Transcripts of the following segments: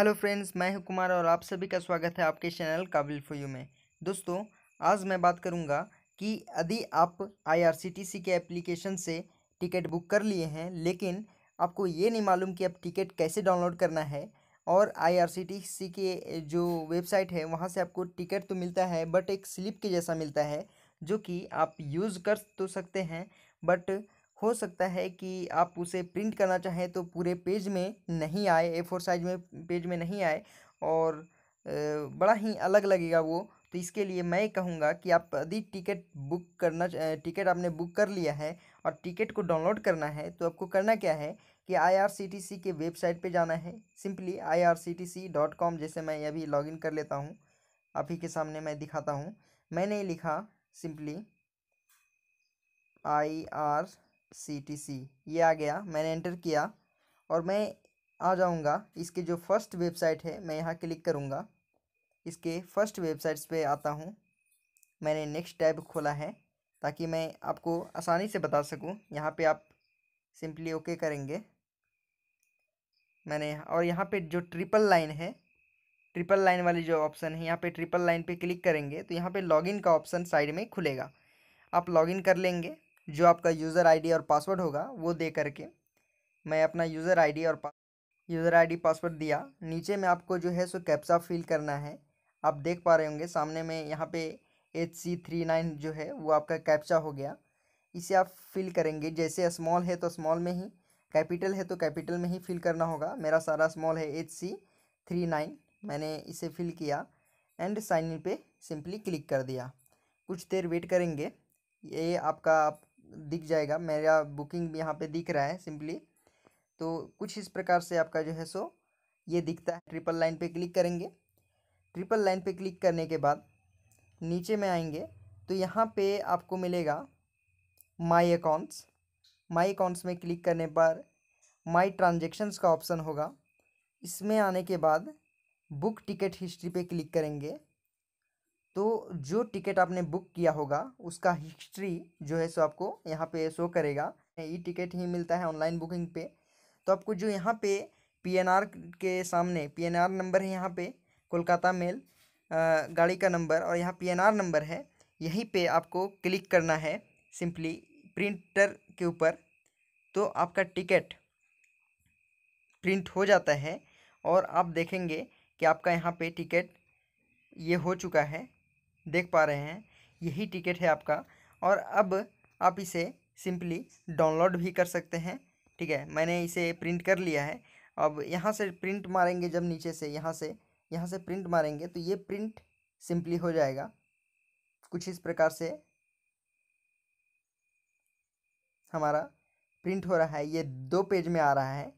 hello friends मैं हूं कुमार और आप सभी का स्वागत है आपके चैनल काबिल फॉर यू में दोस्तों आज मैं बात करूंगा कि यदि आप आईआरसीटीसी के एप्लीकेशन से टिकट बुक कर लिए हैं लेकिन आपको ये नहीं मालूम कि अब टिकट कैसे डाउनलोड करना है और आईआरसीटीसी के जो वेबसाइट है वहाँ से आपको टिकट तो मिलता है बट एक स्लिप के जैसा मिलता है जो कि आप यूज़ कर तो सकते हैं बट हो सकता है कि आप उसे प्रिंट करना चाहें तो पूरे पेज में नहीं आए ए फोर साइज में पेज में नहीं आए और बड़ा ही अलग लगेगा वो तो इसके लिए मैं कहूँगा कि आप यदि टिकट बुक करना टिकट आपने बुक कर लिया है और टिकट को डाउनलोड करना है तो आपको करना क्या है कि आई के वेबसाइट पे जाना है सिंपली आई जैसे मैं अभी लॉगिन कर लेता हूँ आप ही के सामने मैं दिखाता हूँ मैंने लिखा simply I R C T C ये आ गया मैंने एंटर किया और मैं आ जाऊँगा इसके जो फर्स्ट वेबसाइट है मैं यहाँ क्लिक करूँगा इसके फर्स्ट वेबसाइट्स पे आता हूँ मैंने नेक्स्ट टैब खोला है ताकि मैं आपको आसानी से बता सकूँ यहाँ पे आप सिंपली ओके करेंगे मैंने और यहाँ पे जो ट्रिपल लाइन है ट्रिपल लाइन वाली जो ऑप्शन है यहाँ पे ट्रिपल लाइन पे क्लिक करेंगे तो यहाँ पे लॉगिन का ऑप्शन साइड में खुलेगा आप लॉगिन कर लेंगे जो आपका यूज़र आईडी और पासवर्ड होगा वो दे करके मैं अपना यूज़र आईडी और यूज़र आईडी पासवर्ड दिया नीचे में आपको जो है सो कैप्सा फिल करना है आप देख पा रहे होंगे सामने में यहाँ पे एच सी थ्री नाइन जो है वो आपका कैप्चा हो गया इसे आप फिल करेंगे जैसे स्मॉल है तो स्मॉल में ही कैपिटल है तो कैपिटल में ही फिल करना होगा मेरा सारा स्मॉल है एच सी थ्री नाइन मैंने इसे फिल किया एंड साइन इन पे सिंपली क्लिक कर दिया कुछ देर वेट करेंगे ये आपका दिख जाएगा मेरा बुकिंग भी यहाँ पे दिख रहा है सिंपली तो कुछ इस प्रकार से आपका जो है सो ये दिखता है ट्रिपल लाइन पे क्लिक करेंगे ट्रिपल लाइन पे क्लिक करने के बाद नीचे में आएंगे तो यहाँ पे आपको मिलेगा माई अकाउंट्स माई अकाउंट्स में क्लिक करने पर माई ट्रांजेक्शन्स का ऑप्शन होगा इसमें आने के बाद बुक टिकट हिस्ट्री पर क्लिक करेंगे तो जो टिकट आपने बुक किया होगा उसका हिस्ट्री जो है सो आपको यहाँ पे शो करेगा ई टिकट ही मिलता है ऑनलाइन बुकिंग पे तो आपको जो यहाँ पे पीएनआर के सामने पीएनआर नंबर है यहाँ पे कोलकाता मेल गाड़ी का नंबर और यहाँ पीएनआर नंबर है यहीं पे आपको क्लिक करना है सिंपली प्रिंटर के ऊपर तो आपका टिकट प्रिंट हो जाता है और आप देखेंगे कि आपका यहाँ पर टिकट ये हो चुका है देख पा रहे हैं यही टिकट है आपका और अब आप इसे सिंपली डाउनलोड भी कर सकते हैं ठीक है मैंने इसे प्रिंट कर लिया है अब यहाँ से प्रिंट मारेंगे जब नीचे से यहाँ से यहाँ से प्रिंट मारेंगे तो ये प्रिंट सिंपली हो जाएगा कुछ इस प्रकार से हमारा प्रिंट हो रहा है ये दो पेज में आ रहा है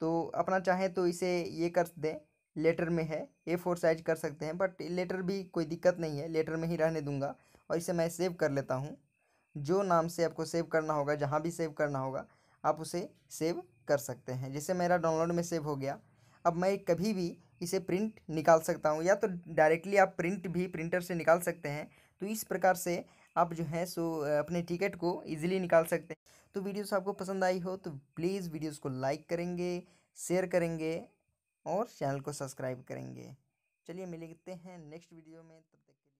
तो अपना चाहे तो इसे ये कर दें लेटर में है ए फोर साइज कर सकते हैं बट लेटर भी कोई दिक्कत नहीं है लेटर में ही रहने दूंगा और इसे मैं सेव कर लेता हूँ जो नाम से आपको सेव करना होगा जहाँ भी सेव करना होगा आप उसे सेव कर सकते हैं जैसे मेरा डाउनलोड में सेव हो गया अब मैं कभी भी इसे प्रिंट निकाल सकता हूँ या तो डायरेक्टली आप प्रिंट भी प्रिंटर से निकाल सकते हैं तो इस प्रकार से आप जो है सो अपने टिकट को इजीली निकाल सकते हैं तो वीडियोस आपको पसंद आई हो तो प्लीज़ वीडियोस को लाइक करेंगे शेयर करेंगे और चैनल को सब्सक्राइब करेंगे चलिए मिलते हैं नेक्स्ट वीडियो में तब तक